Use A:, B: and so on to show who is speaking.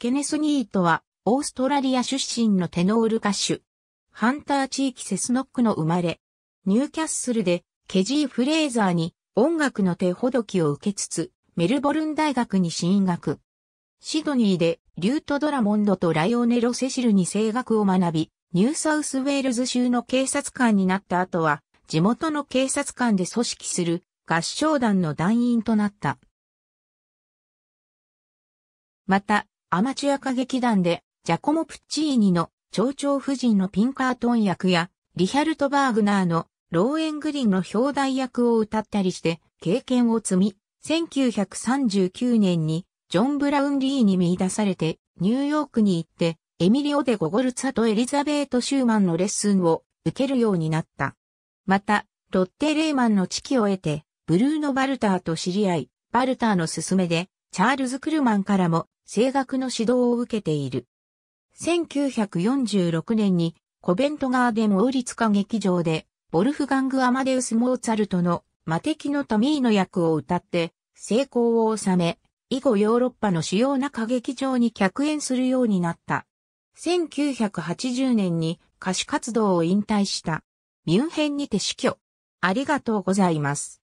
A: ケネス・ニートは、オーストラリア出身のテノール歌手。ハンター地域セスノックの生まれ。ニューキャッスルで、ケジー・フレーザーに音楽の手ほどきを受けつつ、メルボルン大学に進学。シドニーで、リュート・ドラモンドとライオネロ・セシルに声楽を学び、ニューサウスウェールズ州の警察官になった後は、地元の警察官で組織する合唱団の団員となった。また、アマチュア歌劇団で、ジャコモ・プッチーニの、蝶々夫人のピンカートン役や、リヒャルト・バーグナーの、ローエングリンの表題役を歌ったりして、経験を積み、1939年に、ジョン・ブラウン・リーに見出されて、ニューヨークに行って、エミリオ・デ・ゴゴルツァとエリザベート・シューマンのレッスンを受けるようになった。また、ロッテ・レーマンの知己を得て、ブルーノ・バルターと知り合い、バルターの勧めで、チャールズ・クルマンからも声楽の指導を受けている。1946年にコベントガーデン王立歌劇場で、ボルフガング・アマデウス・モーツァルトの魔敵のタミーの役を歌って、成功を収め、以後ヨーロッパの主要な歌劇場に客演するようになった。1980年に歌手活動を引退した。ミュンヘンにて死去。ありがとうござい
B: ます。